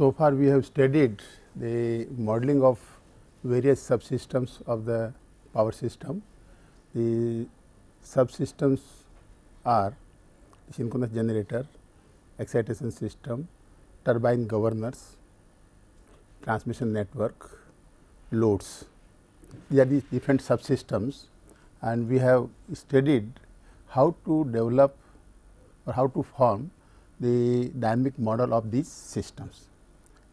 So far we have studied the modeling of various subsystems of the power system. The subsystems are synchronous generator, excitation system, turbine governors, transmission network, loads. These are the different subsystems and we have studied how to develop or how to form the dynamic model of these systems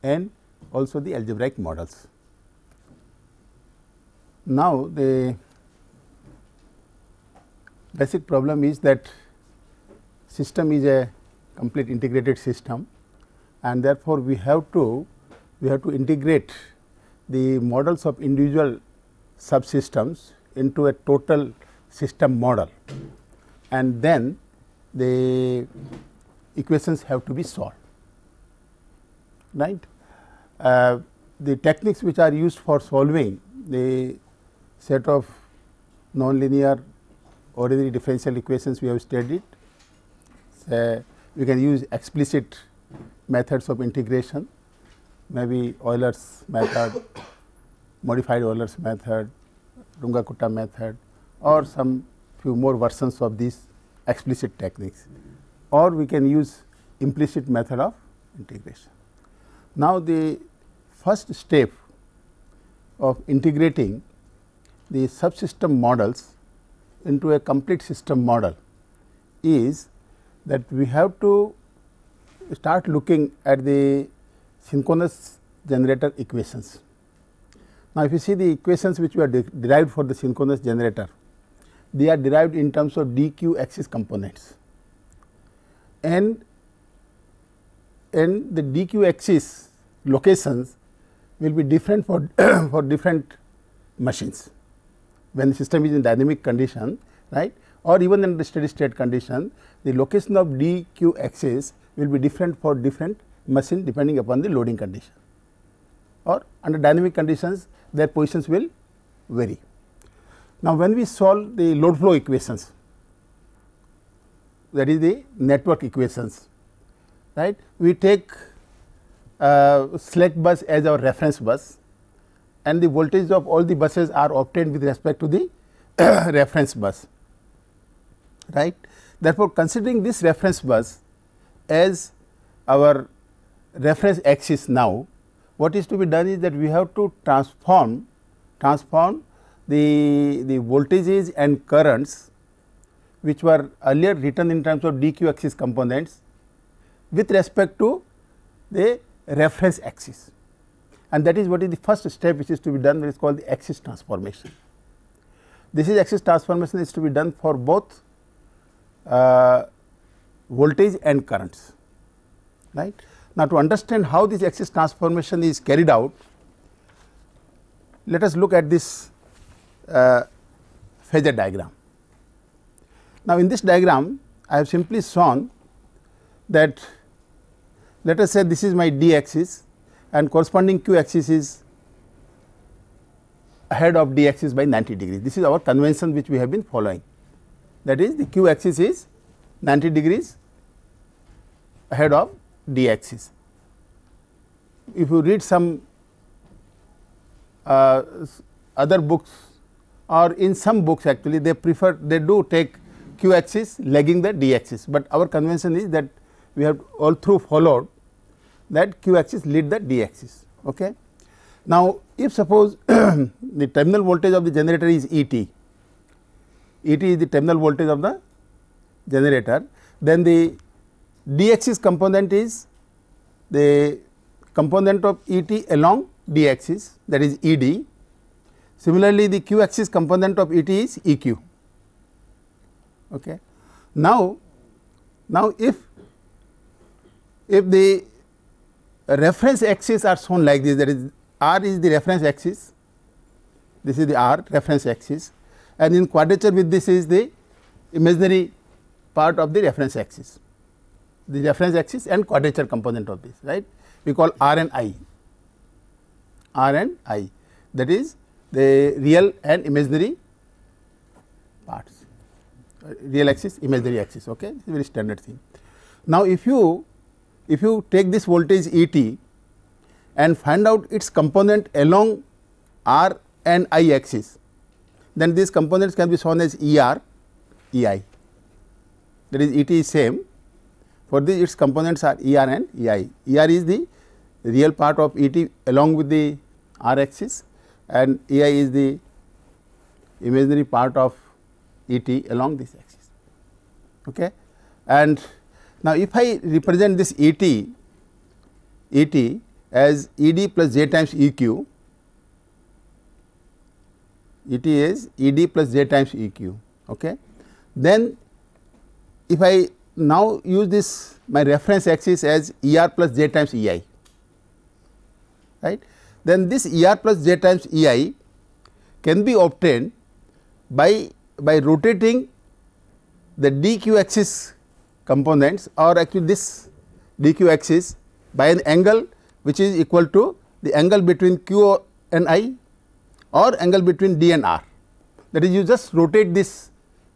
and also the algebraic models. Now, the basic problem is that system is a complete integrated system and therefore, we have to we have to integrate the models of individual subsystems into a total system model and then the equations have to be solved right. Uh, the techniques which are used for solving the set of nonlinear ordinary differential equations we have studied. Uh, we can use explicit methods of integration, maybe Euler's method, modified Euler's method, Runge-Kutta method or some few more versions of these explicit techniques or we can use implicit method of integration. Now, the first step of integrating the subsystem models into a complete system model is that we have to start looking at the synchronous generator equations. Now, if you see the equations which were de derived for the synchronous generator, they are derived in terms of dq axis components and and the dq axis locations will be different for, for different machines. When the system is in dynamic condition, right, or even in the steady state condition, the location of dq axis will be different for different machine depending upon the loading condition or under dynamic conditions their positions will vary. Now, when we solve the load flow equations that is the network equations right we take uh, select bus as our reference bus and the voltage of all the buses are obtained with respect to the reference bus right. Therefore, considering this reference bus as our reference axis now what is to be done is that we have to transform transform the the voltages and currents which were earlier written in terms of dq axis components with respect to the reference axis and that is what is the first step which is to be done that is called the axis transformation. This is axis transformation is to be done for both uh, voltage and currents right. Now, to understand how this axis transformation is carried out let us look at this uh, phasor diagram. Now, in this diagram I have simply shown that let us say this is my d axis and corresponding q axis is ahead of d axis by 90 degrees. This is our convention which we have been following that is the q axis is 90 degrees ahead of d axis. If you read some uh, other books or in some books actually they prefer they do take q axis lagging the d axis, but our convention is that we have all through followed that q axis lead the d axis. Okay. Now, if suppose the terminal voltage of the generator is E t, E t is the terminal voltage of the generator, then the d axis component is the component of E t along d axis that is E d. Similarly, the q axis component of E t is E q. Okay. Now, now if if the reference axes are shown like this that is r is the reference axis this is the r reference axis and in quadrature with this is the imaginary part of the reference axis the reference axis and quadrature component of this right we call r and i r and i that is the real and imaginary parts real axis imaginary axis okay this is very standard thing now if you if you take this voltage E t and find out its component along R and I axis, then these components can be shown as E r, E i. That is, E t is same. For this, its components are E r and E i. E r is the real part of E t along with the r axis and E i is the imaginary part of E t along this axis. Okay? And now, if I represent this E t, E t as E d plus j times E q, E t is E d plus j times E q. Okay. Then, if I now use this my reference axis as E r plus j times E i, right. Then this E r plus j times E i can be obtained by by rotating the d q axis components or actually this dq axis by an angle which is equal to the angle between q and i or angle between d and r. That is you just rotate this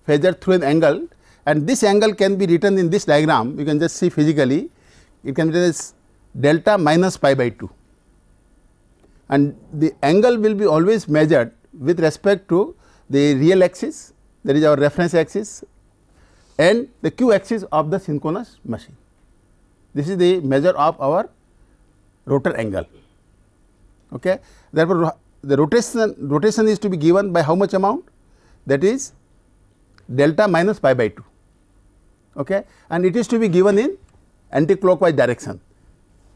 phasor through an angle and this angle can be written in this diagram you can just see physically it can be written as delta minus pi by 2 and the angle will be always measured with respect to the real axis that is our reference axis and the q axis of the synchronous machine. This is the measure of our rotor angle. Okay. Therefore, the rotation rotation is to be given by how much amount? That is delta minus pi by 2. Okay. And it is to be given in anticlockwise direction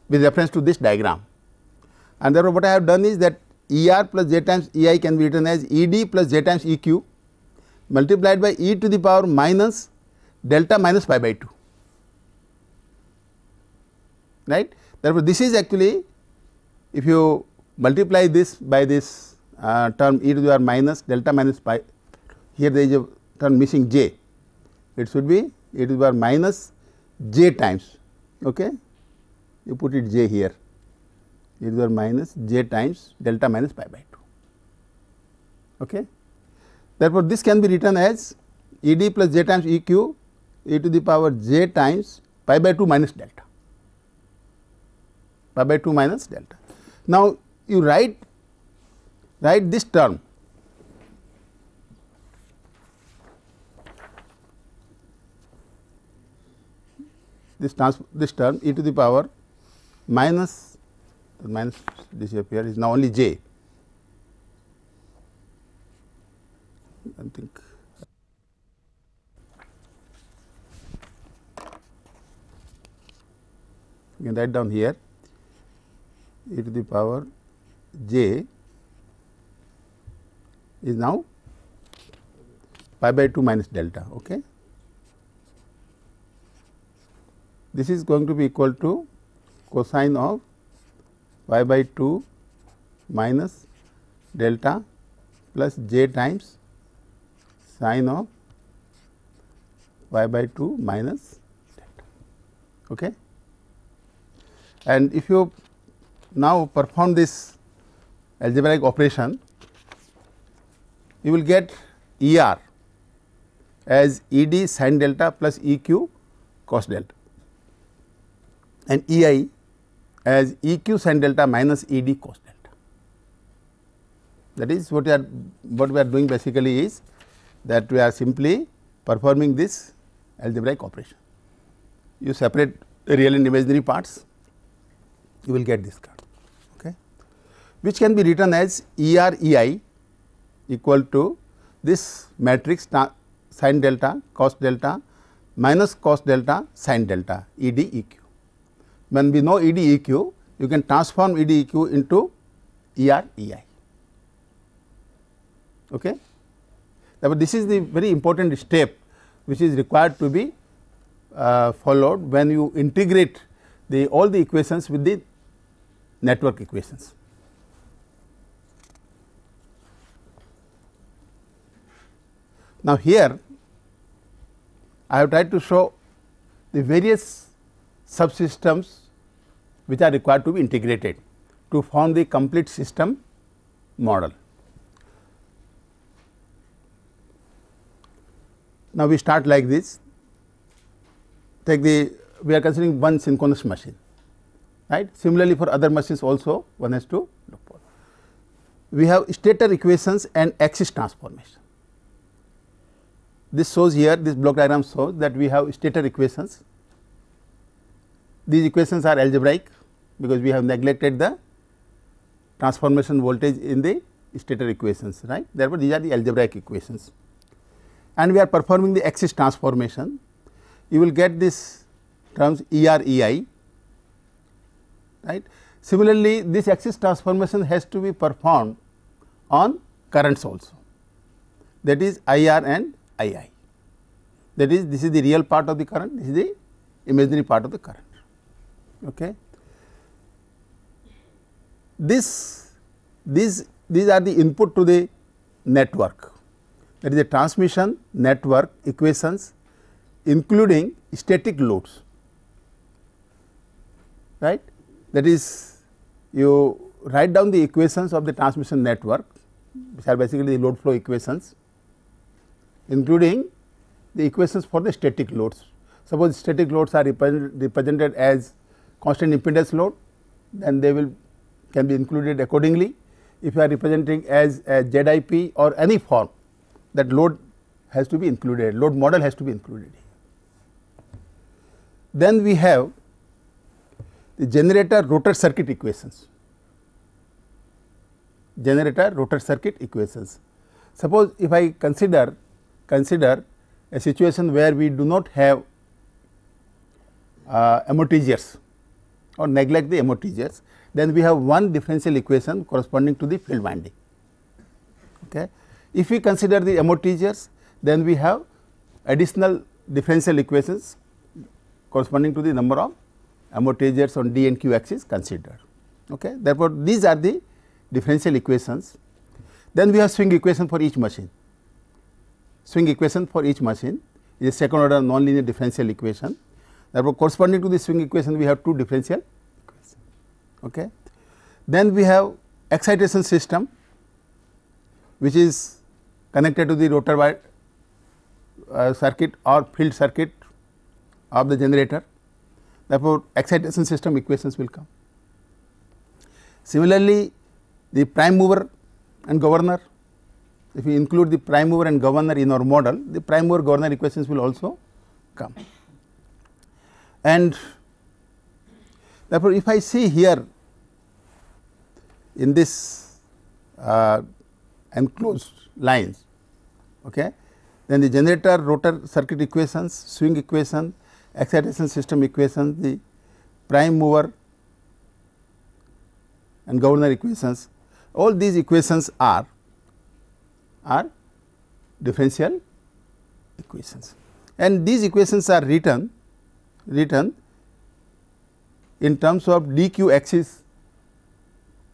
with reference to this diagram. And therefore, what I have done is that ER plus J times EI can be written as ED plus J times EQ multiplied by E to the power minus delta minus pi by 2 right. Therefore, this is actually if you multiply this by this uh, term e to the power minus delta minus pi here there is a term missing j it should be e to the power minus j times okay you put it j here e to the power minus j times delta minus pi by 2 okay. Therefore, this can be written as E d plus j times E q e to the power j times pi by 2 minus delta, pi by 2 minus delta. Now, you write write this term this trans this term e to the power minus minus this here is now only j I think you can write down here e to the power j is now pi by 2 minus delta. Okay. This is going to be equal to cosine of pi by 2 minus delta plus j times sine of pi by 2 minus delta. Okay. And if you now perform this algebraic operation, you will get E r as E d sin delta plus E q cos delta and E i as E q sin delta minus E d cos delta. That is what we are what we are doing basically is that we are simply performing this algebraic operation. You separate real and imaginary parts you will get this curve okay, which can be written as EREI equal to this matrix sin delta cos delta minus cos delta sin delta EDEQ. When we know EDEQ, you can transform EDEQ into EI, Okay. Therefore, this is the very important step which is required to be uh, followed when you integrate the all the equations with the network equations. Now, here I have tried to show the various subsystems which are required to be integrated to form the complete system model. Now, we start like this take the we are considering one synchronous machine right. Similarly, for other machines also one has to look for. We have stator equations and axis transformation. This shows here this block diagram shows that we have stator equations. These equations are algebraic because we have neglected the transformation voltage in the stator equations right therefore these are the algebraic equations and we are performing the axis transformation you will get this terms er ei right. Similarly, this axis transformation has to be performed on currents also that is IR and II that is this is the real part of the current this is the imaginary part of the current. Okay. This these these are the input to the network that is the transmission network equations including static loads right that is you write down the equations of the transmission network which are basically the load flow equations including the equations for the static loads. Suppose static loads are represent, represented as constant impedance load then they will can be included accordingly. If you are representing as a ZIP or any form that load has to be included, load model has to be included. Then we have the generator rotor circuit equations, generator rotor circuit equations. Suppose if I consider, consider a situation where we do not have uh, amortizers or neglect the amortizers, then we have one differential equation corresponding to the field winding. Okay. If we consider the amortizers, then we have additional differential equations corresponding to the number of amortizers on d and q axis considered. Okay. Therefore, these are the differential equations. Then we have swing equation for each machine. Swing equation for each machine is a second order nonlinear differential equation. Therefore, corresponding to the swing equation, we have two differential equations. Okay. Then we have excitation system, which is connected to the rotor wire uh, circuit or field circuit of the generator therefore, excitation system equations will come. Similarly, the prime mover and governor, if we include the prime mover and governor in our model, the prime mover governor equations will also come. And therefore, if I see here in this uh, enclosed lines, okay, then the generator rotor circuit equations, swing equation, excitation system equations, the prime mover and governor equations, all these equations are, are differential equations. And these equations are written, written in terms of dq axis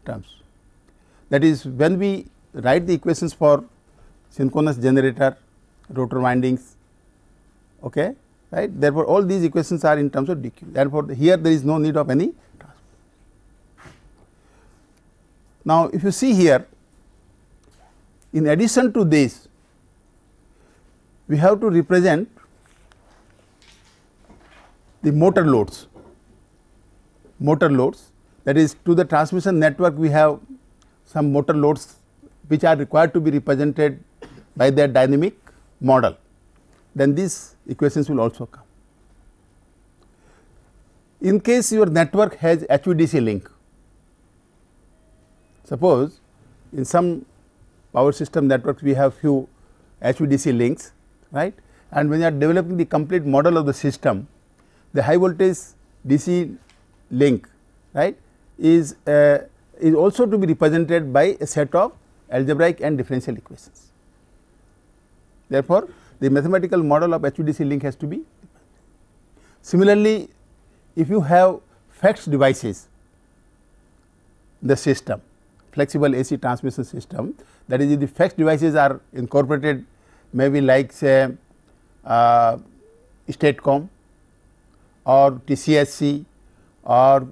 terms. That is when we write the equations for synchronous generator, rotor windings, okay, right. Therefore, all these equations are in terms of dq therefore, the here there is no need of any Now, if you see here in addition to this we have to represent the motor loads, motor loads that is to the transmission network we have some motor loads which are required to be represented by their dynamic model. Then this equations will also come. In case your network has HVDC link, suppose in some power system networks we have few HVDC links, right? And when you are developing the complete model of the system, the high voltage DC link, right, is uh, is also to be represented by a set of algebraic and differential equations. Therefore, the mathematical model of HVDC link has to be. Similarly, if you have fax devices, the system, flexible AC transmission system, that is if the fax devices are incorporated maybe like say uh, StateCom or TCSC or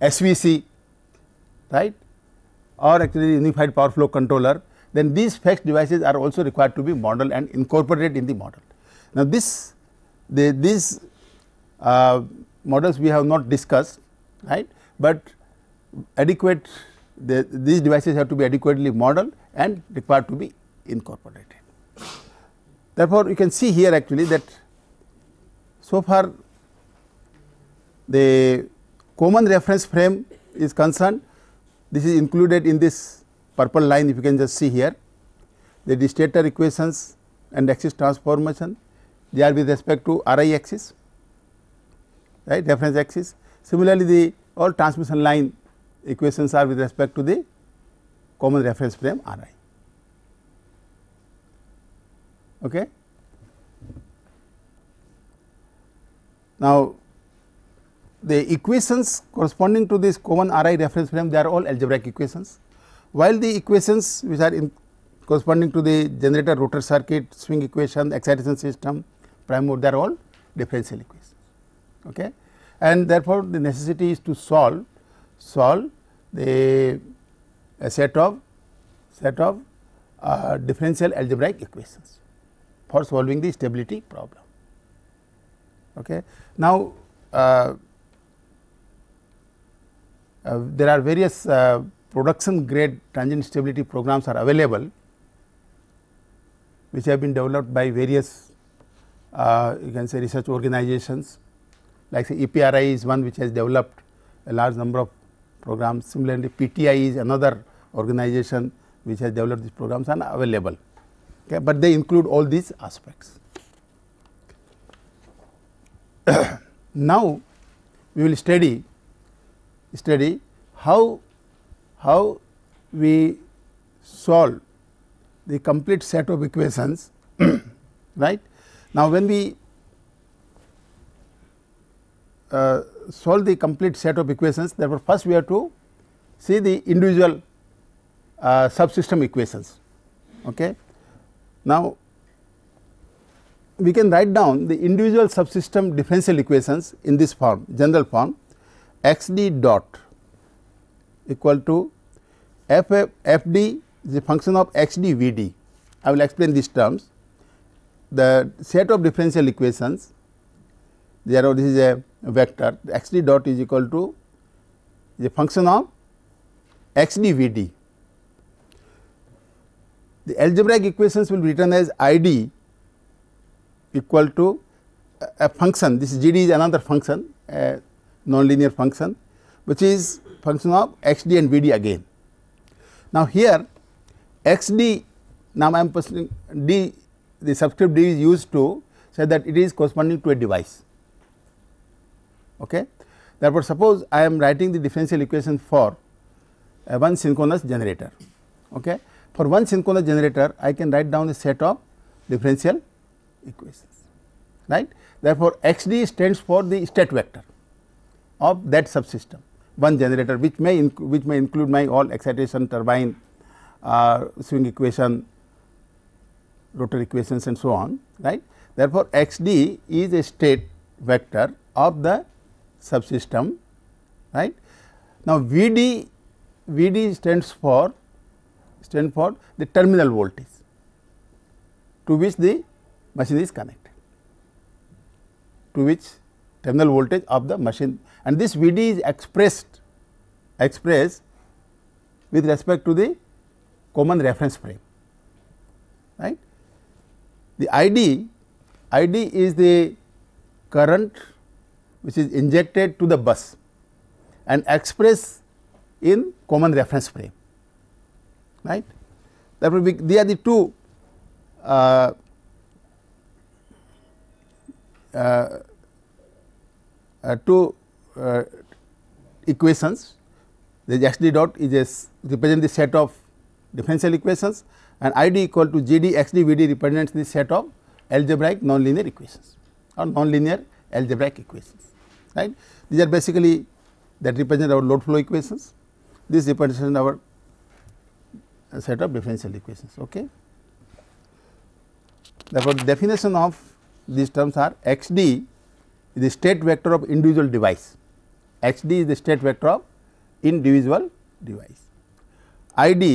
SVC, right, or actually unified power flow controller then these fetch devices are also required to be modeled and incorporated in the model. Now, this the, these uh, models we have not discussed right, but adequate the, these devices have to be adequately modeled and required to be incorporated. Therefore, you can see here actually that so far the common reference frame is concerned this is included in this purple line if you can just see here the De Stator equations and axis transformation they are with respect to RI axis right reference axis. Similarly, the all transmission line equations are with respect to the common reference frame RI. Okay. Now, the equations corresponding to this common RI reference frame they are all algebraic equations while the equations which are corresponding to the generator rotor circuit, swing equation, excitation system, prime mode they are all differential equations. Okay? And therefore, the necessity is to solve solve the a set of set of uh, differential algebraic equations for solving the stability problem. Okay. Now, uh, uh, there are various uh, production grade transient stability programs are available which have been developed by various uh, you can say research organizations like say EPRI is one which has developed a large number of programs similarly PTI is another organization which has developed these programs and available okay, but they include all these aspects. now we will study study how how we solve the complete set of equations right. Now, when we uh, solve the complete set of equations therefore, first we have to see the individual uh, subsystem equations. Okay. Now, we can write down the individual subsystem differential equations in this form general form x d dot equal to Fd is a function of xd Vd. I will explain these terms. The set of differential equations, therefore, this is a vector xd dot is equal to is a function of xd Vd. The algebraic equations will be written as id equal to a, a function, this gd is another function, a nonlinear function, which is function of xd and Vd again. Now, here x d now I am posting d the subscript d is used to say that it is corresponding to a device. Okay. Therefore, suppose I am writing the differential equation for a one synchronous generator. Okay. For one synchronous generator, I can write down a set of differential equations, right. Therefore, x d stands for the state vector of that subsystem one generator which may which may include my all excitation turbine uh, swing equation rotor equations and so on right therefore xd is a state vector of the subsystem right now v d v d stands for stand for the terminal voltage to which the machine is connected to which terminal voltage of the machine and this Vd is expressed expressed with respect to the common reference frame right. The Id Id is the current which is injected to the bus and expressed in common reference frame right. Therefore, we, they are the two uh, uh, uh, two uh, equations the x d dot is a represent the set of differential equations and id equal to gd represents the set of algebraic nonlinear equations or nonlinear algebraic equations right these are basically that represent our load flow equations this represents our set of differential equations okay therefore the definition of these terms are xd is the state vector of individual device Hd is the state vector of individual device. I d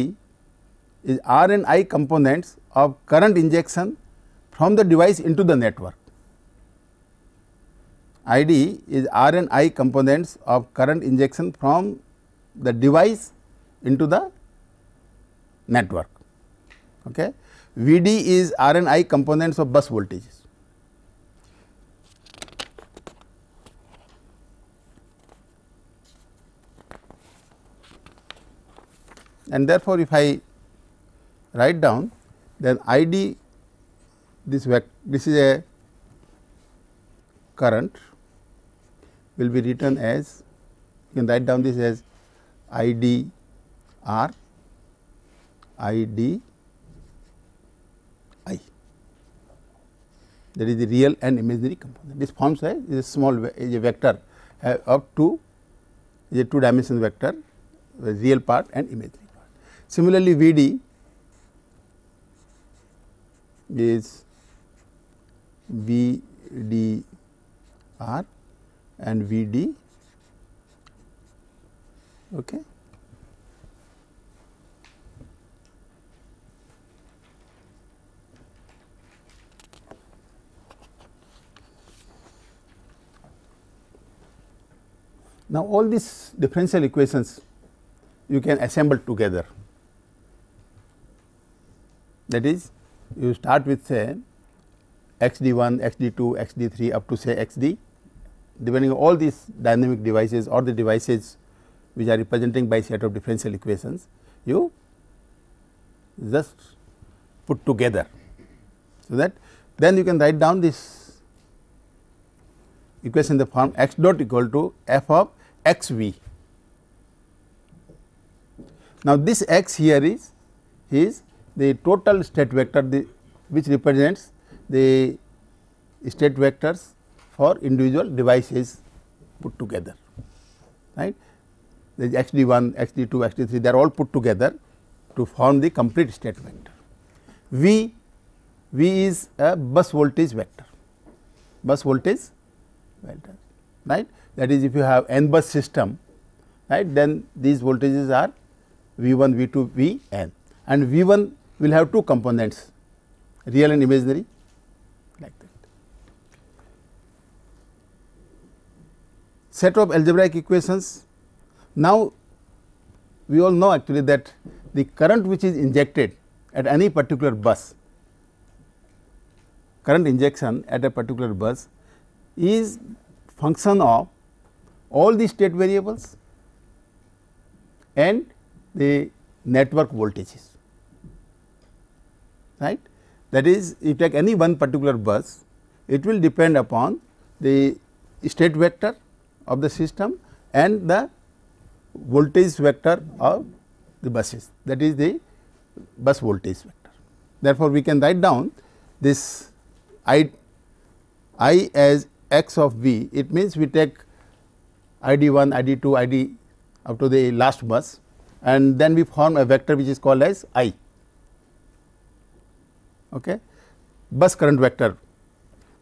is R and I components of current injection from the device into the network. I d is R and I components of current injection from the device into the network. Okay. V d is R and I components of bus voltages. and therefore, if I write down then I d this this is a current will be written as you can write down this as I d r I d I that is the real and imaginary component. This forms a is a small is a vector uh, of two is a two dimensional vector the real part and image. Similarly, Vd is Vdr and Vd okay. Now, all these differential equations you can assemble together that is you start with say x d 1, x d 2, x d 3 up to say x d depending on all these dynamic devices or the devices which are representing by set of differential equations you just put together. So, that then you can write down this equation in the form x dot equal to f of x v. Now, this x here is is the total state vector the, which represents the state vectors for individual devices put together right there is x d 1 x d 2 x d 3 they are all put together to form the complete state vector. V V is a bus voltage vector bus voltage vector right that is if you have n bus system right then these voltages are V 1 V 2 V n and V 1 we will have two components real and imaginary like that. Set of algebraic equations. Now, we all know actually that the current which is injected at any particular bus, current injection at a particular bus is function of all the state variables and the network voltages right. That is you take any one particular bus, it will depend upon the state vector of the system and the voltage vector of the buses that is the bus voltage vector. Therefore, we can write down this I, I as x of v it means we take id 1, id 2, id up to the last bus and then we form a vector which is called as i okay, bus current vector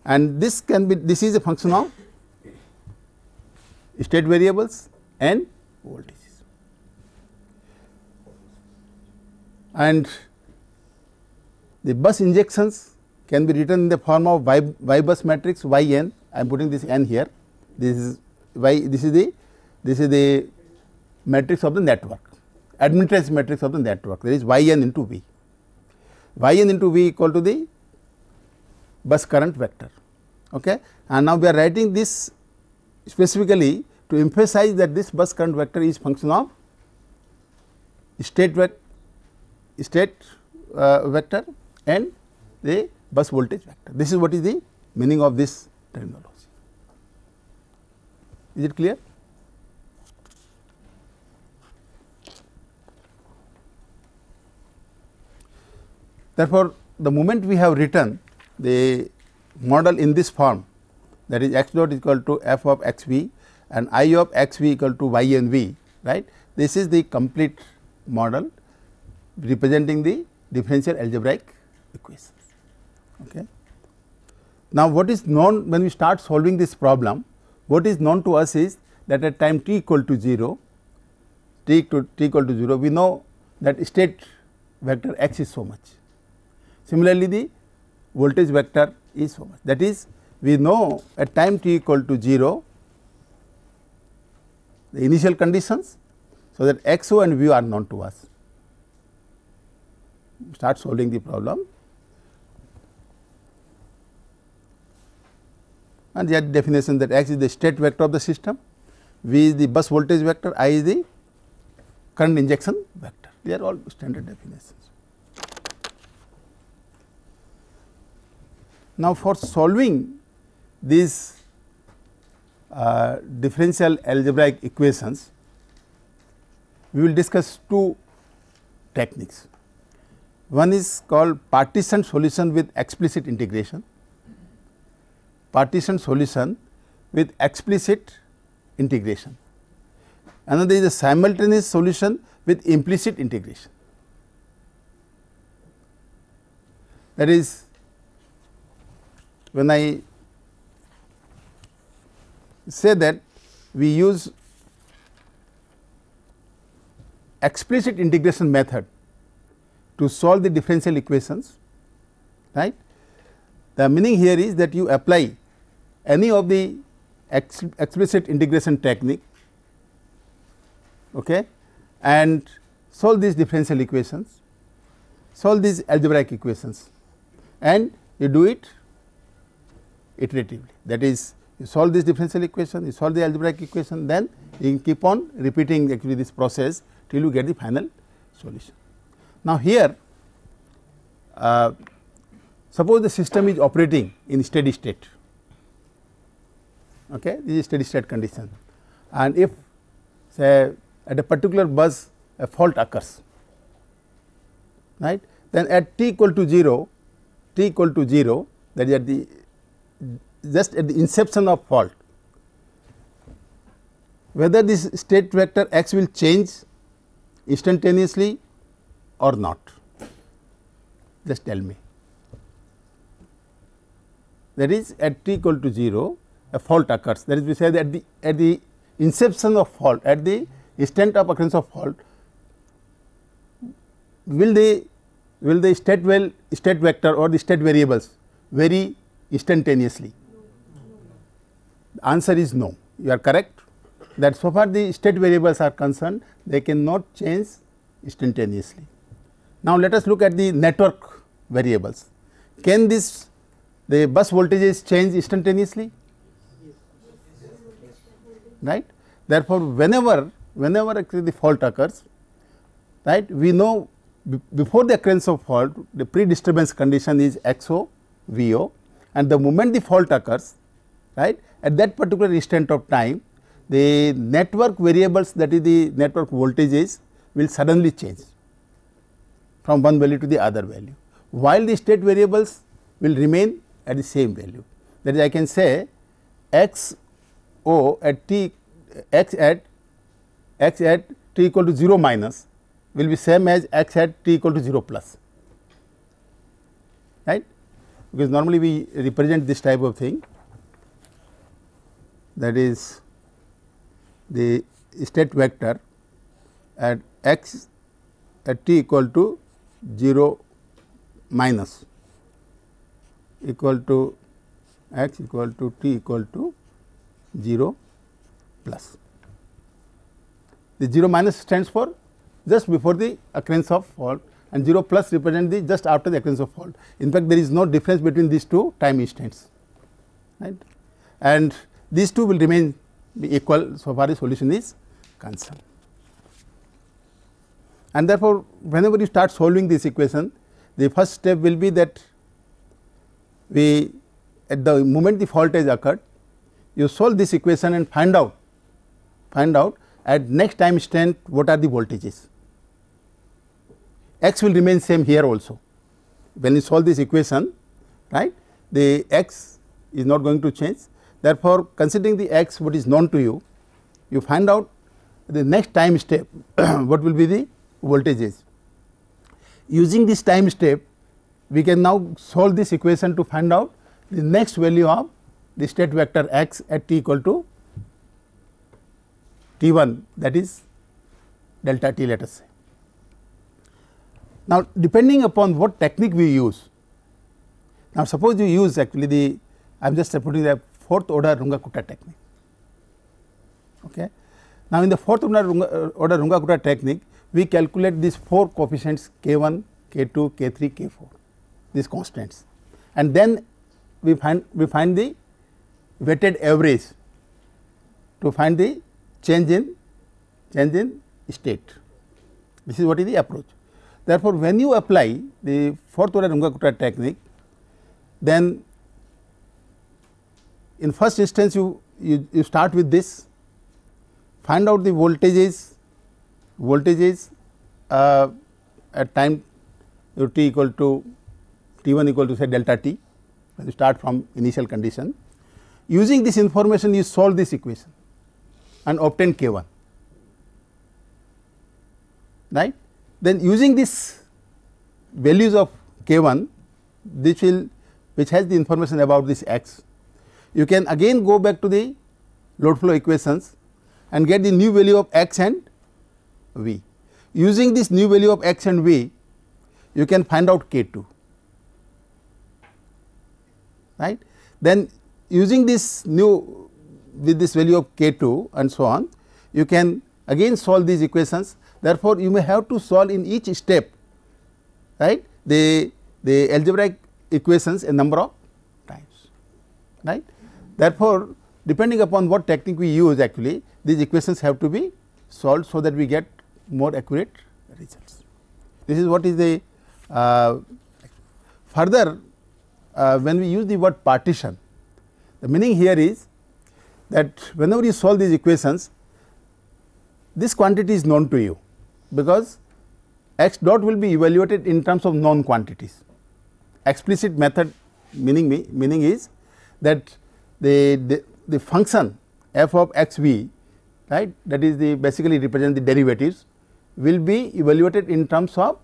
and this can be this is a function of state variables and voltages. And the bus injections can be written in the form of y, y bus matrix y n I am putting this n here this is y this is the this is the matrix of the network admittance matrix of the network There is y n into v y n into v equal to the bus current vector. Okay. And now we are writing this specifically to emphasize that this bus current vector is function of state state uh, vector and the bus voltage vector. This is what is the meaning of this terminology. Is it clear? Therefore, the moment we have written the model in this form that is x dot is equal to f of x v and i of x v equal to y and v right. This is the complete model representing the differential algebraic equations. Okay. Now, what is known when we start solving this problem, what is known to us is that at time t equal to 0, t equal, t equal to 0, we know that state vector x is so much Similarly, the voltage vector is so much that is we know at time t equal to 0 the initial conditions. So, that x o and v are known to us start solving the problem and the definition that x is the state vector of the system, v is the bus voltage vector, i is the current injection vector they are all standard definitions. Now, for solving these uh, differential algebraic equations, we will discuss two techniques. One is called partition solution with explicit integration, partition solution with explicit integration. Another is a simultaneous solution with implicit integration. That is when I say that we use explicit integration method to solve the differential equations right. The meaning here is that you apply any of the ex explicit integration technique okay, and solve these differential equations, solve these algebraic equations and you do it iteratively. That is you solve this differential equation, you solve the algebraic equation then you keep on repeating actually this process till you get the final solution. Now here uh, suppose the system is operating in steady state okay this is steady state condition and if say at a particular bus a fault occurs right then at t equal to 0 t equal to 0 that is at the just at the inception of fault whether this state vector x will change instantaneously or not just tell me that is at t equal to 0 a fault occurs that is we say that at the at the inception of fault at the instant of occurrence of fault will the will the state well state vector or the state variables vary instantaneously? The answer is no, you are correct that so far the state variables are concerned they cannot change instantaneously. Now, let us look at the network variables. Can this the bus voltages change instantaneously? Right. Therefore, whenever whenever actually the fault occurs, right, we know before the occurrence of fault the pre-disturbance condition is XO, VO and the moment the fault occurs right at that particular instant of time the network variables that is the network voltages will suddenly change from one value to the other value while the state variables will remain at the same value that is I can say x o at t x at x at t equal to 0 minus will be same as x at t equal to 0 plus right because normally we represent this type of thing that is the state vector at x at t equal to 0 minus equal to x equal to t equal to 0 plus. The 0 minus stands for just before the occurrence of fault and 0 plus represent the just after the occurrence of fault. In fact, there is no difference between these two time instants right and these two will remain equal so far as solution is concerned. And therefore, whenever you start solving this equation the first step will be that we at the moment the fault has occurred you solve this equation and find out find out at next time instant what are the voltages x will remain same here also. When you solve this equation, right, the x is not going to change. Therefore, considering the x what is known to you, you find out the next time step what will be the voltages. Using this time step, we can now solve this equation to find out the next value of the state vector x at t equal to t 1 that is delta t let us say. Now, depending upon what technique we use, now suppose you use actually the I am just putting the fourth order Runge-Kutta technique. Okay. Now, in the fourth order Runge-Kutta uh, technique, we calculate these four coefficients k1, k2, k3, k4, these constants, and then we find we find the weighted average to find the change in change in state. This is what is the approach. Therefore, when you apply the fourth order Runge-Kutta technique, then in first instance you, you, you start with this, find out the voltages, voltages uh, at time t equal to t 1 equal to say delta t, when you start from initial condition. Using this information you solve this equation and obtain k 1, right. Then using this values of k 1 this will which has the information about this x you can again go back to the load flow equations and get the new value of x and v. Using this new value of x and v you can find out k 2 right. Then using this new with this value of k 2 and so on you can again solve these equations Therefore, you may have to solve in each step right the the algebraic equations a number of times right. Therefore, depending upon what technique we use actually these equations have to be solved so that we get more accurate results. This is what is the uh, further uh, when we use the word partition the meaning here is that whenever you solve these equations this quantity is known to you because x dot will be evaluated in terms of known quantities. Explicit method meaning me, meaning is that the, the, the function f of x v right that is the basically represent the derivatives will be evaluated in terms of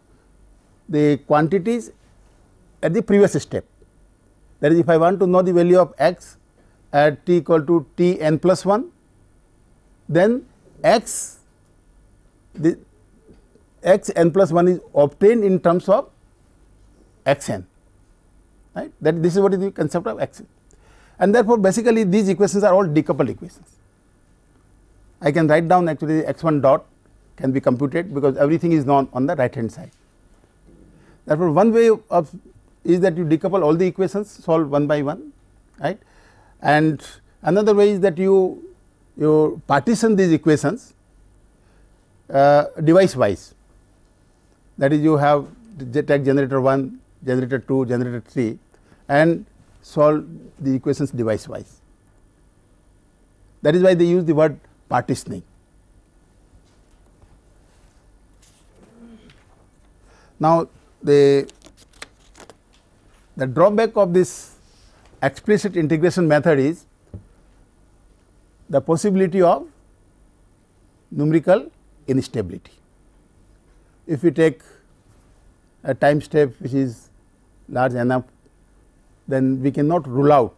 the quantities at the previous step. That is if I want to know the value of x at t equal to t n plus 1 then x the x n plus 1 is obtained in terms of x n right that this is what is the concept of x n and therefore basically these equations are all decoupled equations. I can write down actually x 1 dot can be computed because everything is known on the right hand side. Therefore, one way of is that you decouple all the equations solve one by one right and another way is that you you partition these equations uh, device wise that is you have take generator 1, generator 2, generator 3 and solve the equations device wise. That is why they use the word partitioning. Now, the, the drawback of this explicit integration method is the possibility of numerical instability if we take a time step which is large enough, then we cannot rule out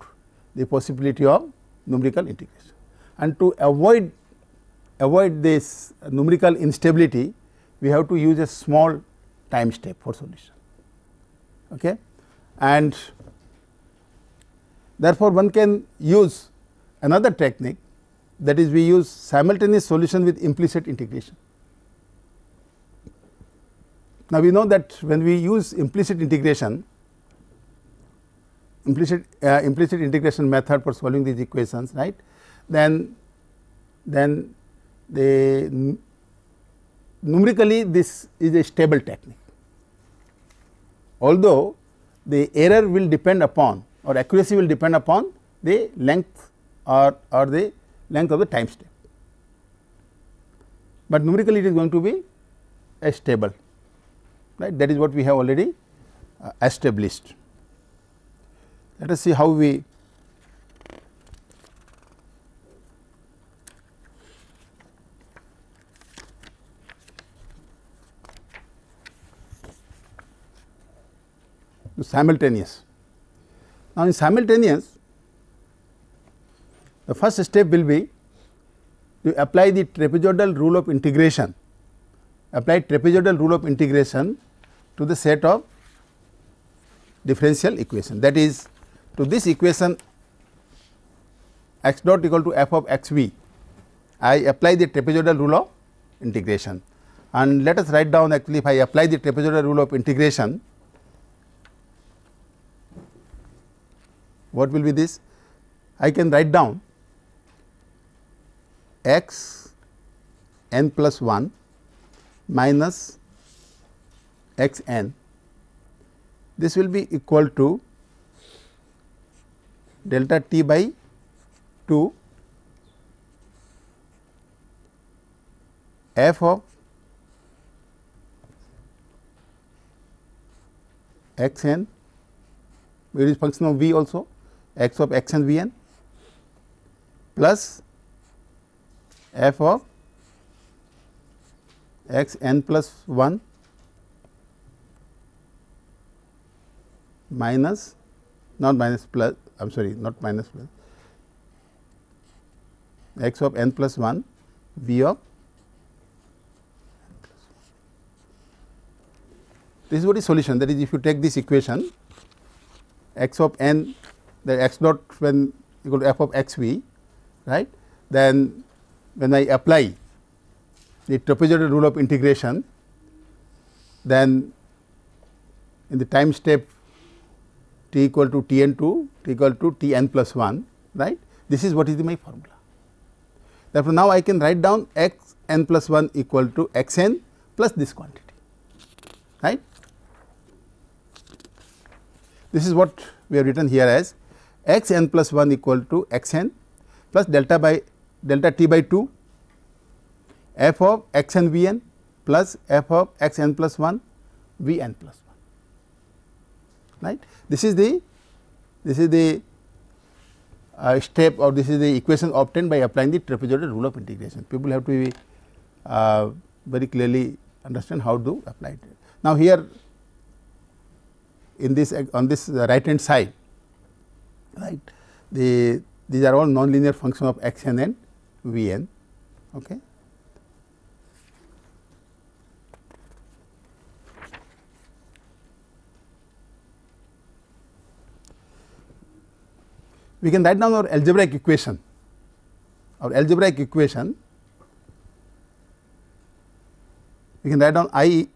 the possibility of numerical integration. And to avoid avoid this numerical instability, we have to use a small time step for solution. Okay? And therefore, one can use another technique that is we use simultaneous solution with implicit integration. Now, we know that when we use implicit integration, implicit uh, implicit integration method for solving these equations, right? Then, then the numerically this is a stable technique. Although the error will depend upon or accuracy will depend upon the length or or the length of the time step, but numerically it is going to be a stable right that is what we have already uh, established. Let us see how we simultaneous. Now, in simultaneous the first step will be to apply the trapezoidal rule of integration apply trapezoidal rule of integration to the set of differential equation that is to this equation x dot equal to f of x v I apply the trapezoidal rule of integration and let us write down actually if I apply the trapezoidal rule of integration what will be this I can write down x n plus 1 minus x n this will be equal to delta t by 2 f of x n it is function of v also x of x and v n plus f of x n plus 1 minus not minus plus I am sorry not minus plus x of n plus 1 v of this is what is solution that is if you take this equation x of n the x dot when equal to f of x v right then when I apply the trapezoidal rule of integration, then in the time step t equal to t n 2, t equal to t n plus 1, right. This is what is the, my formula. Therefore, now I can write down x n plus 1 equal to x n plus this quantity, right. This is what we have written here as x n plus 1 equal to x n plus delta by delta t by 2 f of x n v n plus f of x n plus 1 v n plus 1 right. This is the this is the uh, step or this is the equation obtained by applying the trapezoidal rule of integration. People have to be uh, very clearly understand how to apply it. Now, here in this uh, on this right hand side right the these are all nonlinear function of x n and v n okay we can write down our algebraic equation, our algebraic equation we can write down i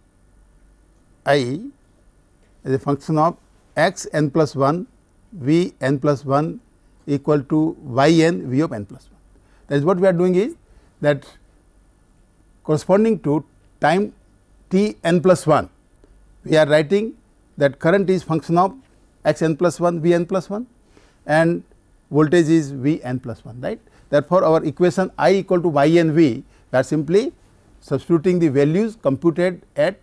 i as a function of x n plus 1 v n plus 1 equal to y n v of n plus 1. That is what we are doing is that corresponding to time t n plus 1 we are writing that current is function of x n plus 1 v n plus 1 and voltage is V n plus 1 right. Therefore, our equation I equal to Y n V and V we are simply substituting the values computed at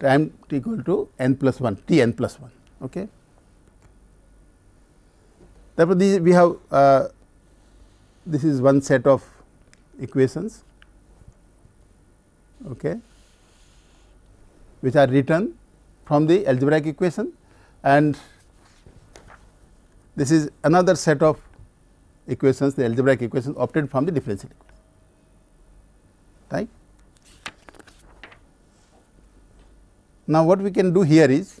time t equal to n plus 1 t n plus 1. Okay. Therefore, these we have uh, this is one set of equations okay, which are written from the algebraic equation and this is another set of equations, the algebraic equations obtained from the differential equation, right. Now, what we can do here is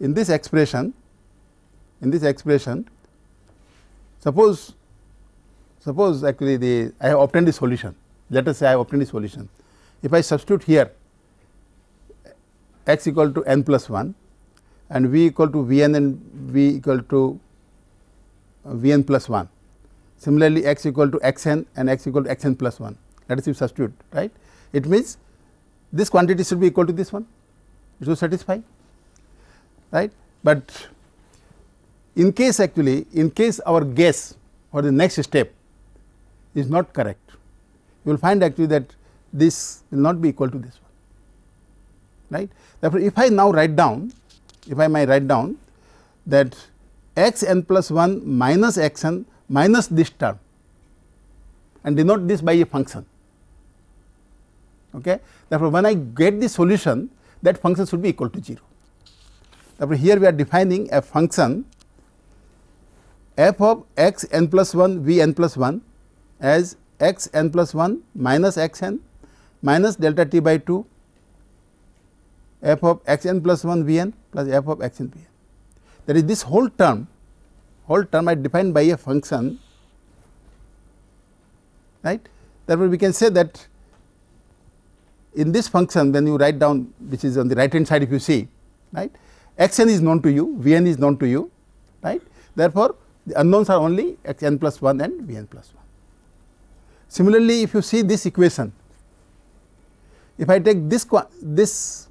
in this expression, in this expression, suppose suppose actually the I have obtained the solution. Let us say I have obtained the solution. If I substitute here x equal to n plus 1, and V equal to V n and V equal to uh, V n plus 1. Similarly, x equal to x n and x equal to x n plus 1 let us substitute right. It means this quantity should be equal to this one it will satisfy right. But in case actually in case our guess or the next step is not correct you will find actually that this will not be equal to this one right. Therefore, if I now write down if I may write down that x n plus 1 minus x n minus this term and denote this by a function. Okay. Therefore, when I get the solution that function should be equal to 0. Therefore, here we are defining a function f of x n plus 1 v n plus 1 as x n plus 1 minus x n minus delta t by 2 f of x n plus 1 v n plus f of x n v n. That is this whole term, whole term I defined by a function, right. Therefore, we can say that in this function when you write down which is on the right hand side if you see, right, x n is known to you, v n is known to you, right. Therefore, the unknowns are only x n plus 1 and v n plus 1. Similarly, if you see this equation, if I take this this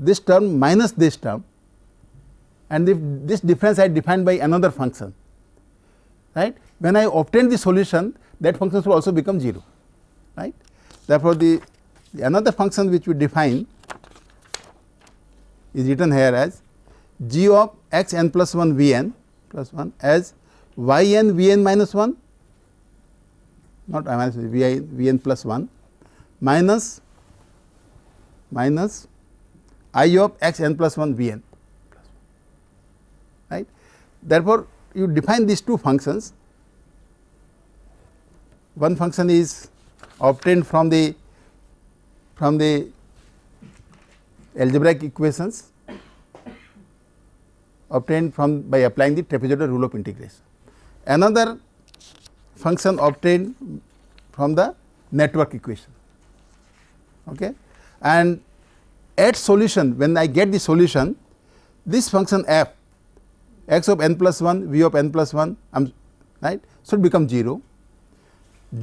this term minus this term and if this difference I defined by another function right. When I obtain the solution that function should also become 0 right. Therefore, the, the another function which we define is written here as g of x n plus 1 v n plus 1 as y n v n minus 1 not I minus v i v n plus 1 minus minus i of x n plus 1 v n plus 1 right. Therefore, you define these two functions one function is obtained from the from the algebraic equations obtained from by applying the trapezoidal rule of integration. Another function obtained from the network equation okay and at solution, when I get the solution, this function f, x of n plus 1, v of n plus 1, right, should become 0.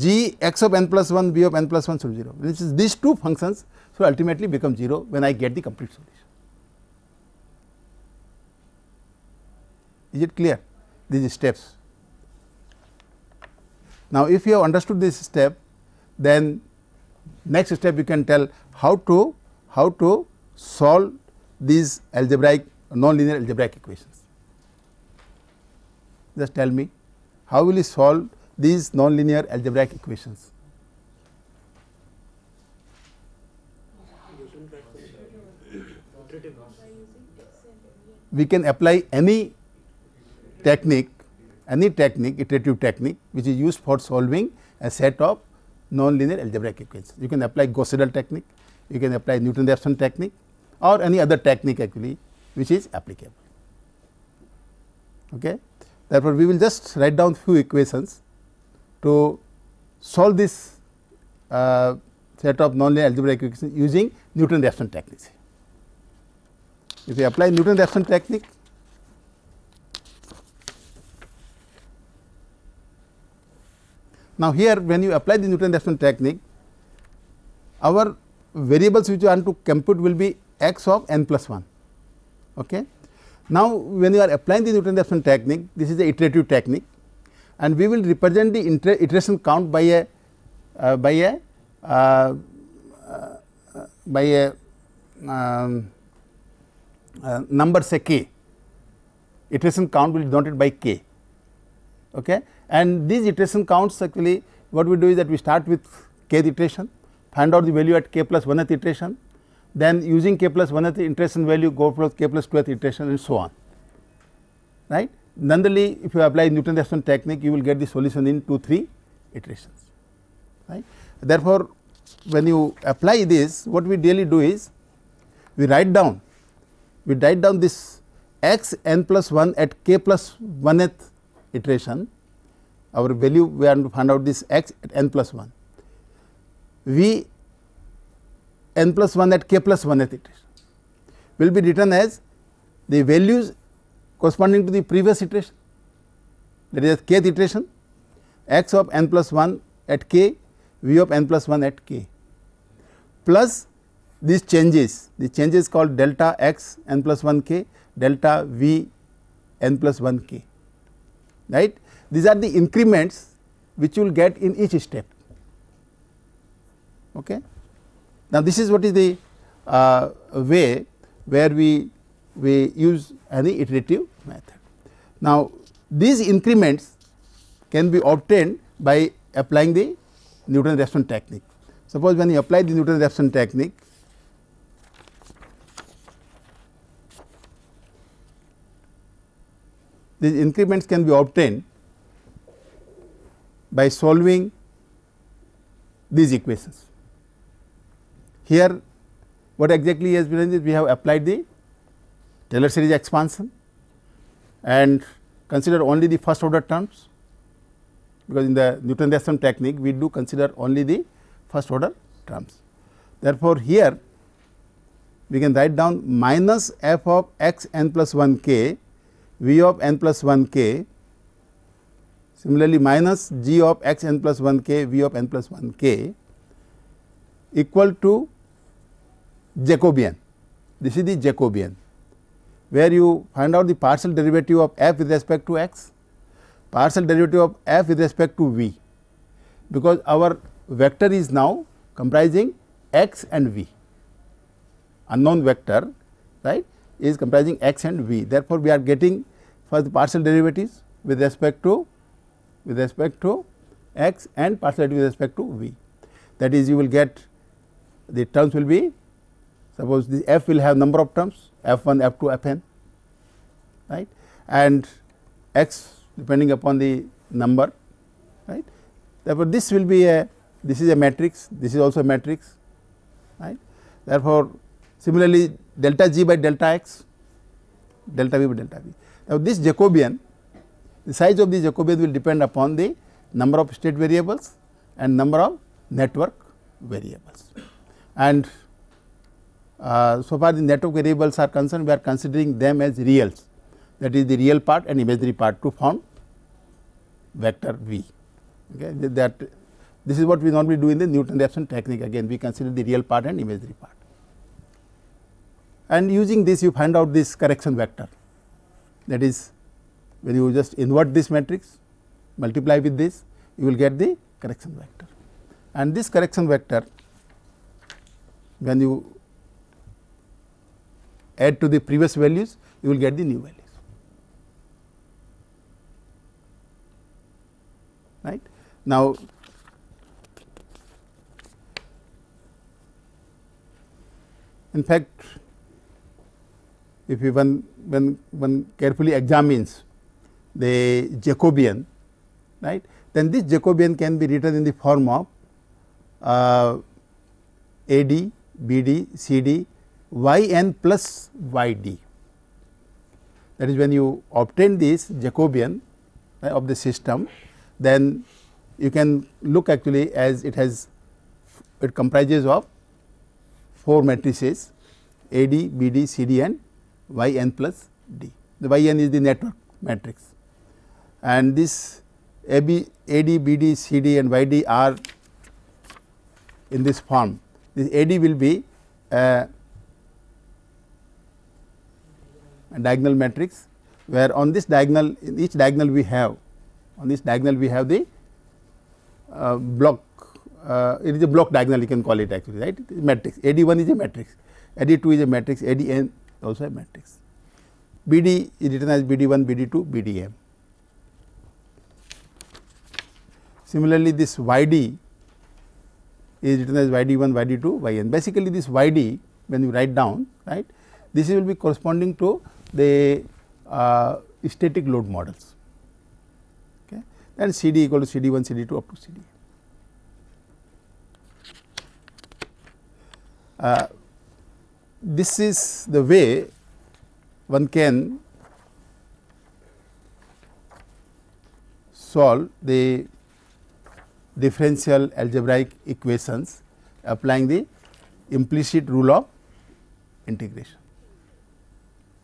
g x of n plus 1, v of n plus 1 should be 0. This is these two functions should ultimately become 0 when I get the complete solution. Is it clear? These steps. Now, if you have understood this step, then next step you can tell how to how to solve these algebraic nonlinear algebraic equations. Just tell me how will you solve these nonlinear algebraic equations? We can apply any technique, any technique, iterative technique which is used for solving a set of nonlinear algebraic equations. You can apply Gauss-Seidel technique, you can apply Newton-Raphson technique or any other technique actually which is applicable. Okay. Therefore, we will just write down few equations to solve this uh, set of nonlinear algebraic equations using Newton-Raphson technique. If you apply Newton-Raphson technique, now here when you apply the Newton-Raphson technique, our variables which you want to compute will be x of n plus 1. Okay. Now, when you are applying the Newton Raphson technique, this is the iterative technique and we will represent the iteration count by a uh, by a uh, uh, by a um, uh, number say k iteration count will be denoted by k okay and these iteration counts actually what we do is that we start with k iteration find out the value at k plus 1th iteration, then using k plus 1th iteration value go for k plus 2th iteration and so on, right. Nonetheless, if you apply newton Raphson technique, you will get the solution in 2, 3 iterations, right. Therefore, when you apply this, what we really do is we write down, we write down this x n plus 1 at k plus 1th iteration, our value we are to find out this x at n plus 1 v n plus 1 at k plus 1 at iteration will be written as the values corresponding to the previous iteration that is kth iteration x of n plus 1 at k v of n plus 1 at k plus these changes the changes called delta x n plus 1 k delta v n plus 1 k right these are the increments which you will get in each step Okay. Now, this is what is the uh, way where we, we use any iterative method. Now, these increments can be obtained by applying the Newton-Raphson technique. Suppose when you apply the Newton-Raphson technique, these increments can be obtained by solving these equations. Here what exactly has been is we have applied the Taylor series expansion and consider only the first order terms because in the Newton Raphson technique we do consider only the first order terms. Therefore, here we can write down minus f of x n plus 1 k v of n plus 1 k similarly minus g of x n plus 1 k v of n plus 1 k equal to Jacobian. This is the Jacobian where you find out the partial derivative of f with respect to x, partial derivative of f with respect to v because our vector is now comprising x and v unknown vector right is comprising x and v therefore we are getting first partial derivatives with respect to with respect to x and partial derivative with respect to v that is you will get the terms will be Suppose the f will have number of terms f1, f2, fn, right? And x depending upon the number, right? Therefore, this will be a this is a matrix, this is also a matrix, right? Therefore, similarly delta g by delta x, delta v by delta v. Now, this Jacobian, the size of the Jacobian will depend upon the number of state variables and number of network variables. And uh, so far the network variables are concerned we are considering them as reals that is the real part and imaginary part to form vector v okay that this is what we normally do in the newton raphson technique again we consider the real part and imaginary part and using this you find out this correction vector that is when you just invert this matrix multiply with this you will get the correction vector and this correction vector when you add to the previous values, you will get the new values. Right. Now, in fact, if you one, one, one carefully examines the Jacobian, right, then this Jacobian can be written in the form of uh, AD, BD, CD y n plus y d. That is when you obtain this Jacobian uh, of the system then you can look actually as it has it comprises of four matrices A d, B d, C d and y n plus d. The y n is the network matrix and this A b, A d, B d, C d and y d are in this form. This A d will be uh, diagonal matrix where on this diagonal in each diagonal we have on this diagonal we have the uh, block uh, it is a block diagonal you can call it actually right it is matrix AD1 is a matrix AD2 is a matrix ADN also a matrix BD is written as BD1 BD2 BDM similarly this YD is written as YD1 YD2 YN basically this YD when you write down right this will be corresponding to the uh, static load models okay and CD equal to CD1 CD2 up to CD. Uh, this is the way one can solve the differential algebraic equations applying the implicit rule of integration.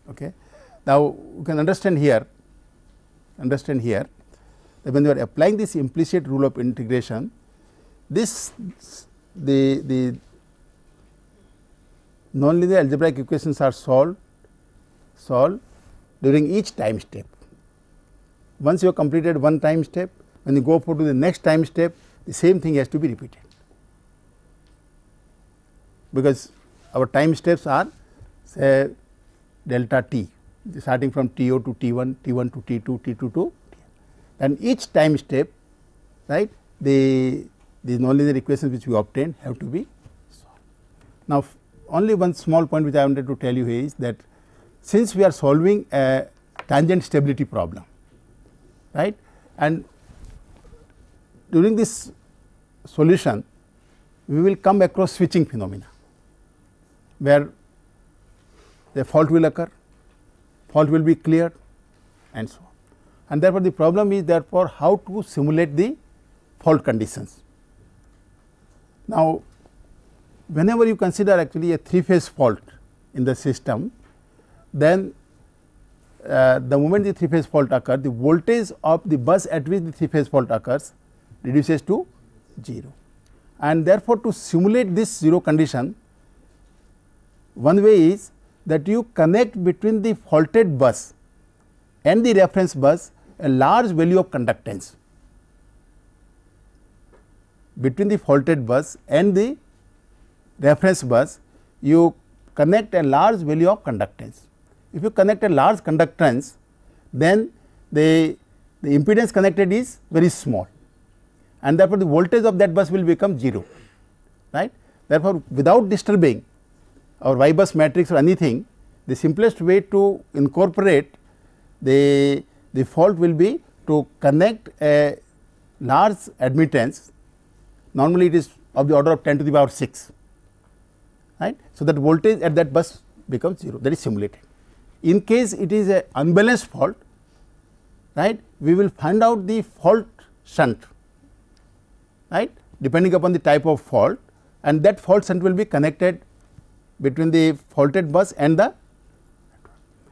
Okay. Now, you can understand here, understand here that when you are applying this implicit rule of integration, this the, the nonlinear algebraic equations are solved, solved during each time step. Once you have completed one time step, when you go for to the next time step, the same thing has to be repeated because our time steps are say delta t starting from t o to T1, T1 to T2, T2 to and each time step right the these nonlinear equations which we obtain have to be solved. Now only one small point which I wanted to tell you is that since we are solving a tangent stability problem right and during this solution we will come across switching phenomena where the fault will occur, fault will be cleared and so on. And therefore, the problem is therefore how to simulate the fault conditions. Now, whenever you consider actually a three phase fault in the system, then uh, the moment the three phase fault occurs, the voltage of the bus at which the three phase fault occurs reduces to 0. And therefore, to simulate this 0 condition, one way is that you connect between the faulted bus and the reference bus a large value of conductance between the faulted bus and the reference bus you connect a large value of conductance. If you connect a large conductance then the, the impedance connected is very small and therefore, the voltage of that bus will become 0 right. Therefore, without disturbing or Y-bus matrix or anything, the simplest way to incorporate the, the fault will be to connect a large admittance, normally it is of the order of 10 to the power 6, right. So, that voltage at that bus becomes 0 that is simulated. In case it is a unbalanced fault, right, we will find out the fault shunt, right, depending upon the type of fault and that fault shunt will be connected between the faulted bus and the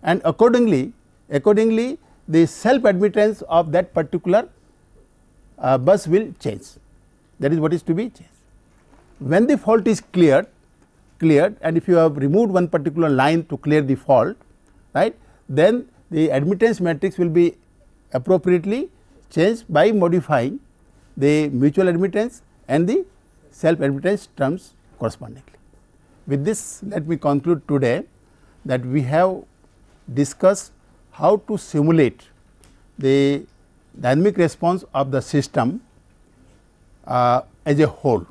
and accordingly accordingly the self admittance of that particular uh, bus will change that is what is to be changed. When the fault is cleared cleared and if you have removed one particular line to clear the fault right then the admittance matrix will be appropriately changed by modifying the mutual admittance and the self admittance terms correspondingly. With this let me conclude today that we have discussed how to simulate the dynamic response of the system uh, as a whole.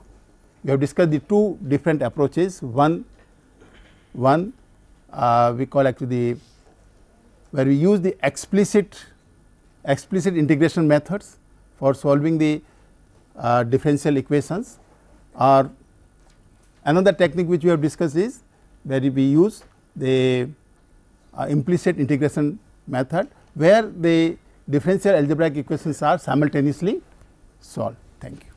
We have discussed the two different approaches one one uh, we call actually the where we use the explicit explicit integration methods for solving the uh, differential equations or Another technique which we have discussed is where we use the uh, implicit integration method where the differential algebraic equations are simultaneously solved. Thank you.